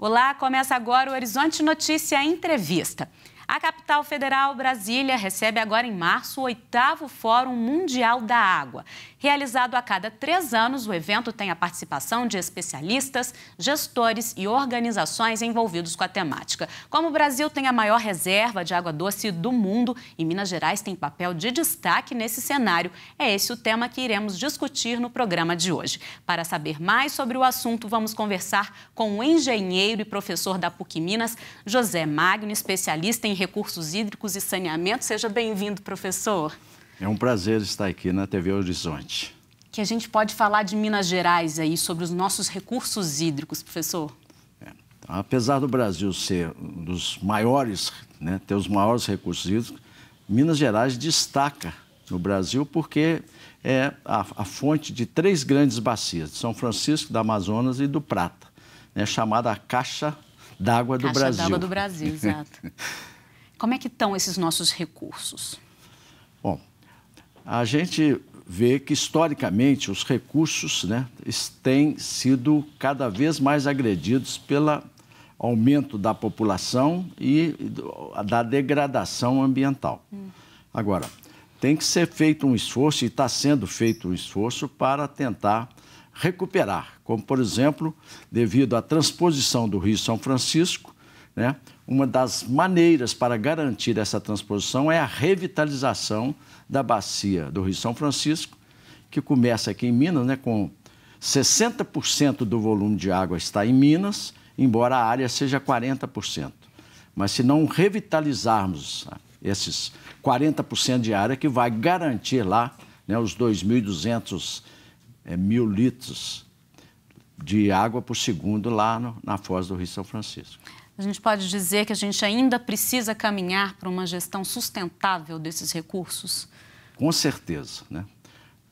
Olá, começa agora o Horizonte Notícia Entrevista. A capital federal, Brasília, recebe agora em março o oitavo Fórum Mundial da Água. Realizado a cada três anos, o evento tem a participação de especialistas, gestores e organizações envolvidos com a temática. Como o Brasil tem a maior reserva de água doce do mundo e Minas Gerais tem papel de destaque nesse cenário, é esse o tema que iremos discutir no programa de hoje. Para saber mais sobre o assunto, vamos conversar com o engenheiro e professor da PUC Minas, José Magno, especialista em recursos hídricos e saneamento. Seja bem-vindo, professor. É um prazer estar aqui na TV Horizonte. Que a gente pode falar de Minas Gerais aí, sobre os nossos recursos hídricos, professor. É. Então, apesar do Brasil ser um dos maiores, né, ter os maiores recursos hídricos, Minas Gerais destaca no Brasil porque é a, a, fonte de três grandes bacias, São Francisco, da Amazonas e do Prata, né, chamada Caixa d'Água do Brasil. Caixa d'Água do Brasil, exato. Como é que estão esses nossos recursos? Bom, a gente vê que historicamente os recursos né, têm sido cada vez mais agredidos pelo aumento da população e da degradação ambiental. Hum. Agora, tem que ser feito um esforço, e está sendo feito um esforço, para tentar recuperar, como por exemplo, devido à transposição do Rio São Francisco, né? Uma das maneiras para garantir essa transposição é a revitalização da bacia do Rio São Francisco, que começa aqui em Minas, né, com 60% do volume de água está em Minas, embora a área seja 40%. Mas se não revitalizarmos esses 40% de área, que vai garantir lá né, os 2.200 é, mil litros de água por segundo lá no, na Foz do Rio São Francisco. A gente pode dizer que a gente ainda precisa caminhar para uma gestão sustentável desses recursos? Com certeza, né?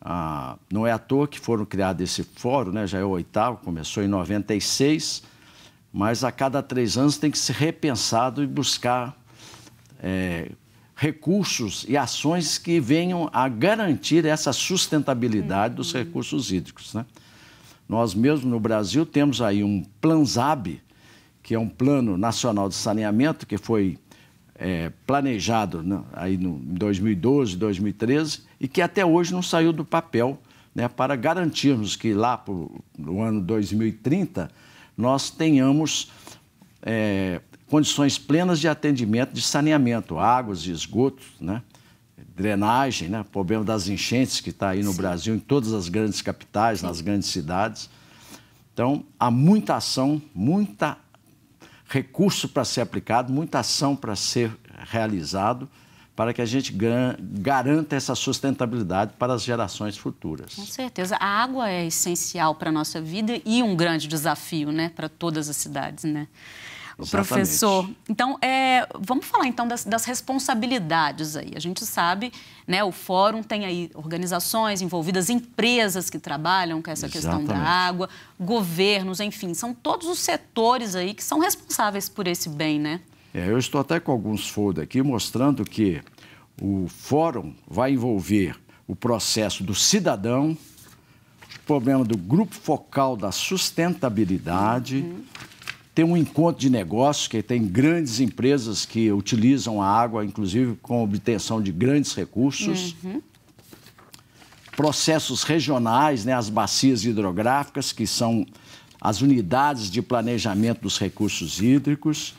Ah, não é à toa que foram criados esse fórum, né? já é o oitavo, começou em 96, mas a cada três anos tem que ser repensado e buscar é, recursos e ações que venham a garantir essa sustentabilidade uhum. dos recursos hídricos. Né? Nós mesmo no Brasil temos aí um Plan ZAB, que é um plano nacional de saneamento que foi é, planejado né, aí no, em 2012, 2013 e que até hoje não saiu do papel né, para garantirmos que lá pro, no ano 2030 nós tenhamos é, condições plenas de atendimento de saneamento, águas e esgotos, né, drenagem, né, problema das enchentes que está aí no Sim. Brasil, em todas as grandes capitais, Sim. nas grandes cidades. Então, há muita ação, muita recurso para ser aplicado, muita ação para ser realizado para que a gente garanta essa sustentabilidade para as gerações futuras. Com certeza. A água é essencial para a nossa vida e um grande desafio né, para todas as cidades. Né? Exatamente. professor. Então, é, vamos falar então das, das, responsabilidades aí. A gente sabe, né, o fórum tem aí organizações envolvidas, empresas que trabalham com essa Exatamente. questão da água, governos, enfim, são todos os setores aí que são responsáveis por esse bem, né? É, eu estou até com alguns folder aqui mostrando que o fórum vai envolver o processo do cidadão, o problema do grupo focal da sustentabilidade, uhum tem um encontro de negócios, que tem grandes empresas que utilizam a água, inclusive com obtenção de grandes recursos. Uhum. Processos regionais, né, as bacias hidrográficas, que são as unidades de planejamento dos recursos hídricos.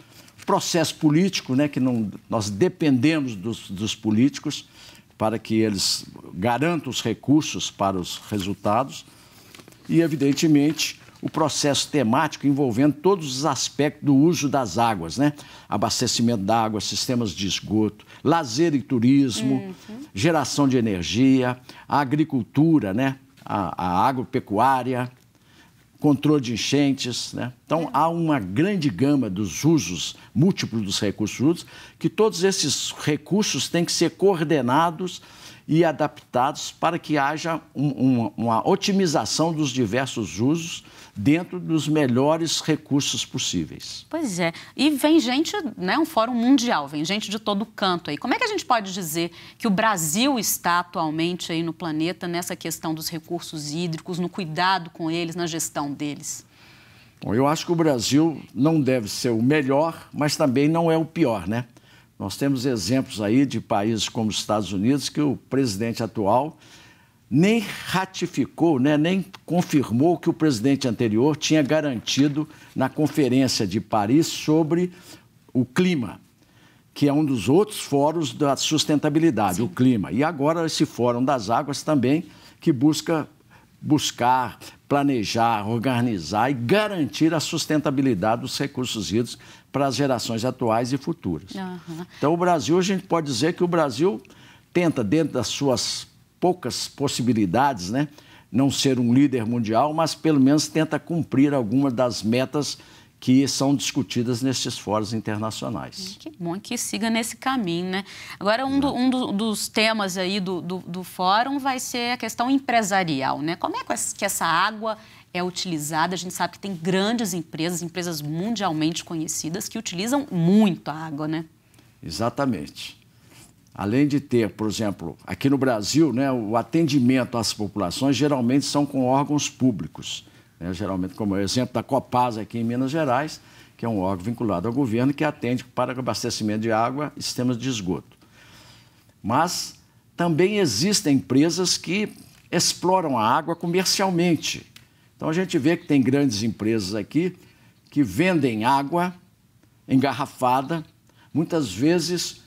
Processo político, né, que não, nós dependemos dos, dos políticos para que eles garantam os recursos para os resultados. E, evidentemente, o processo temático envolvendo todos os aspectos do uso das águas, né? Abastecimento da água, sistemas de esgoto, lazer e turismo, uhum. geração de energia, a agricultura, né? A, a agropecuária, controle de enchentes, né? Então é. há uma grande gama dos usos múltiplos dos recursos que todos esses recursos têm que ser coordenados e adaptados para que haja um, uma, uma otimização dos diversos usos dentro dos melhores recursos possíveis. Pois é. E vem gente, né, um fórum mundial, vem gente de todo canto aí. Como é que a gente pode dizer que o Brasil está atualmente aí no planeta nessa questão dos recursos hídricos, no cuidado com eles, na gestão deles? Bom, eu acho que o Brasil não deve ser o melhor, mas também não é o pior, né? Nós temos exemplos aí de países como os Estados Unidos que o presidente atual nem ratificou, né, nem confirmou que o presidente anterior tinha garantido na Conferência de Paris sobre o clima, que é um dos outros fóruns da sustentabilidade, Sim. o clima. E agora esse Fórum das Águas também, que busca buscar, planejar, organizar e garantir a sustentabilidade dos recursos hídricos para as gerações atuais e futuras. Uhum. Então, o Brasil, a gente pode dizer que o Brasil tenta, dentro das suas poucas possibilidades, né, não ser um líder mundial, mas pelo menos tenta cumprir algumas das metas que são discutidas nesses fóruns internacionais. Que bom que siga nesse caminho, né? Agora, um, do, um do, dos temas aí do, do, do, fórum vai ser a questão empresarial, né? Como é que essa água é utilizada? A gente sabe que tem grandes empresas, empresas mundialmente conhecidas, que utilizam muito a água, né? Exatamente. Além de ter, por exemplo, aqui no Brasil, né, o atendimento às populações geralmente são com órgãos públicos né, geralmente como é o exemplo da Copasa aqui em Minas Gerais, que é um órgão vinculado ao governo que atende para abastecimento de água e sistemas de esgoto. Mas também existem empresas que exploram a água comercialmente. Então a gente vê que tem grandes empresas aqui que vendem água engarrafada, muitas vezes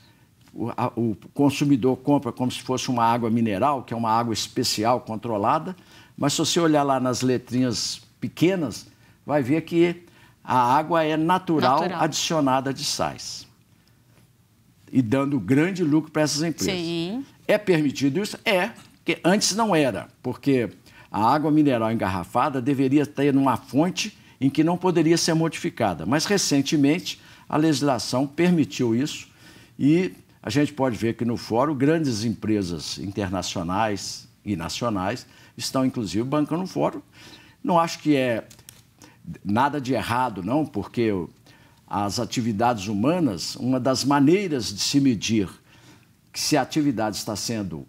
o, consumidor compra como se fosse uma água mineral, que é uma água especial controlada, mas se você olhar lá nas letrinhas pequenas, vai ver que a água é natural, natural. adicionada de sais. E dando grande lucro para essas empresas. Sim. É permitido isso? É, porque antes não era, porque a água mineral engarrafada deveria ter uma fonte em que não poderia ser modificada. Mas recentemente a legislação permitiu isso e a gente pode ver que no fórum grandes empresas internacionais e nacionais estão, inclusive, bancando o fórum. Não acho que é nada de errado, não, porque as atividades humanas, uma das maneiras de se medir se a atividade está sendo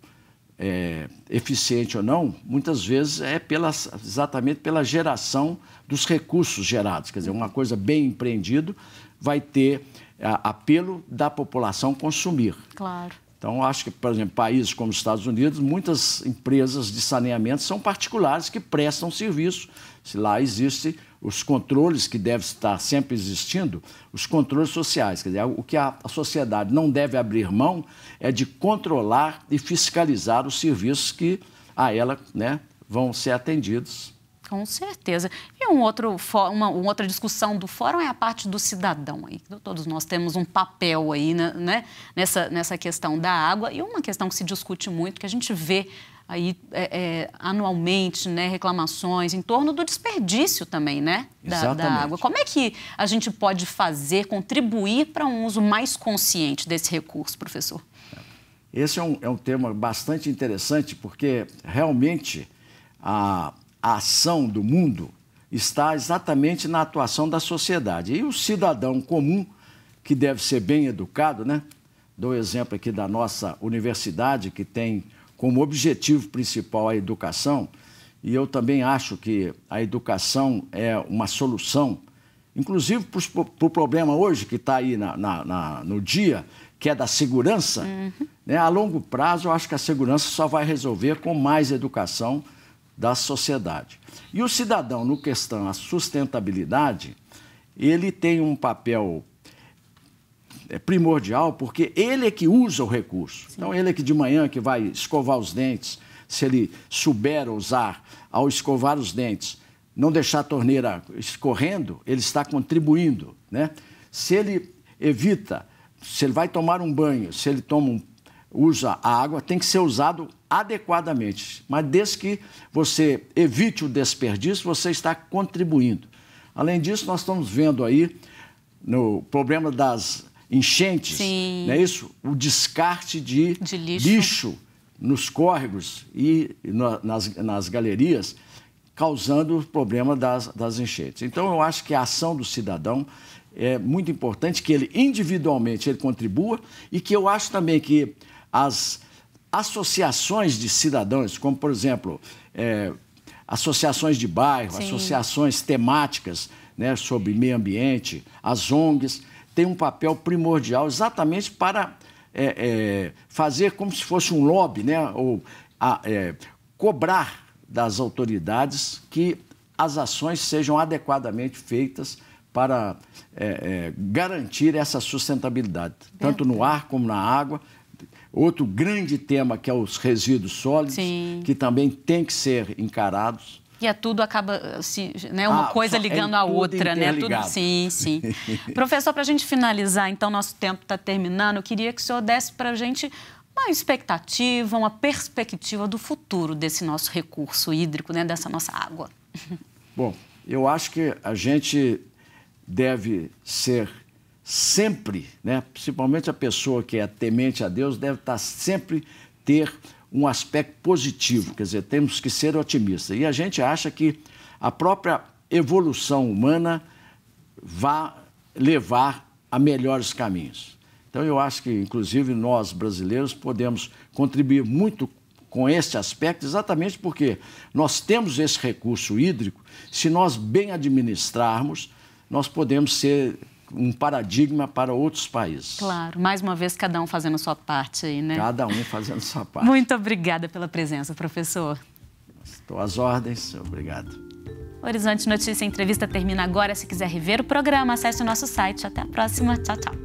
é, eficiente ou não, muitas vezes é pela, exatamente pela geração dos recursos gerados. Quer dizer, uma coisa bem empreendida vai ter é apelo da população consumir. Claro. Então, acho que, por exemplo, países como os Estados Unidos, muitas empresas de saneamento são particulares que prestam serviço. Se lá existem os controles que devem estar sempre existindo, os controles sociais. Quer dizer, o que a sociedade não deve abrir mão é de controlar e fiscalizar os serviços que a ela né, vão ser atendidos com certeza. E um outro, uma, uma, outra discussão do fórum é a parte do cidadão. Aí. Então, todos nós temos um papel aí né, né, nessa, nessa questão da água. E uma questão que se discute muito, que a gente vê aí é, é, anualmente, né, reclamações em torno do desperdício também, né, da, da água. Como é que a gente pode fazer, contribuir para um uso mais consciente desse recurso, professor? É. Esse é um, é um tema bastante interessante porque realmente a a ação do mundo está exatamente na atuação da sociedade. E o cidadão comum, que deve ser bem educado, né? Dou exemplo aqui da nossa universidade, que tem como objetivo principal a educação, e eu também acho que a educação é uma solução, inclusive para o pro problema hoje que está aí na, na, na, no dia, que é da segurança. Uhum. Né? A longo prazo, eu acho que a segurança só vai resolver com mais educação da sociedade. E o cidadão, no questão a sustentabilidade, ele tem um papel é, primordial porque ele é que usa o recurso. Sim. Então ele é que de manhã que vai escovar os dentes, se ele souber usar ao escovar os dentes, não deixar a torneira escorrendo, ele está contribuindo, né? Se ele evita, se ele vai tomar um banho, se ele toma um, usa a água, tem que ser usado adequadamente. Mas desde que você evite o desperdício, você está contribuindo. Além disso, nós estamos vendo aí no problema das enchentes, Sim. não é isso? O descarte de, de lixo. lixo. nos córregos e na, nas, nas galerias, causando o problema das, das enchentes. Então, eu acho que a ação do cidadão é muito importante que ele individualmente ele contribua e que eu acho também que as associações de cidadãos, como por exemplo, é, associações de bairro, Sim. associações temáticas né, sobre meio ambiente, as ONGs, têm um papel primordial exatamente para é, é, fazer como se fosse um lobby, né, ou a, é, cobrar das autoridades que as ações sejam adequadamente feitas para é, é, garantir essa sustentabilidade, tanto no ar como na água, Outro grande tema que é os resíduos sólidos, Sim. que também tem que ser encarados. E é tudo acaba se, né, uma ah, coisa é ligando é à outra, né? Tudo, sim, sim. Professor, para a gente finalizar, então nosso tempo está terminando. Eu queria que o senhor desse para a gente uma expectativa, uma perspectiva do futuro desse nosso recurso hídrico, né, dessa nossa água. Bom, eu acho que a gente deve ser sempre, né, principalmente a pessoa que é temente a Deus, deve estar tá sempre ter um aspecto positivo, quer dizer, temos que ser otimistas. E a gente acha que a própria evolução humana vai levar a melhores caminhos. Então, eu acho que, inclusive, nós brasileiros podemos contribuir muito com este aspecto, exatamente porque nós temos esse recurso hídrico. Se nós bem administrarmos, nós podemos ser um paradigma para outros países. Claro, mais uma vez, cada um fazendo a sua parte aí, né? Cada um fazendo a sua parte. Muito obrigada pela presença, professor. Estou às ordens, obrigado. Horizonte Notícia Entrevista termina agora. Se quiser rever o programa, acesse o nosso site. Até a próxima. Tchau, tchau.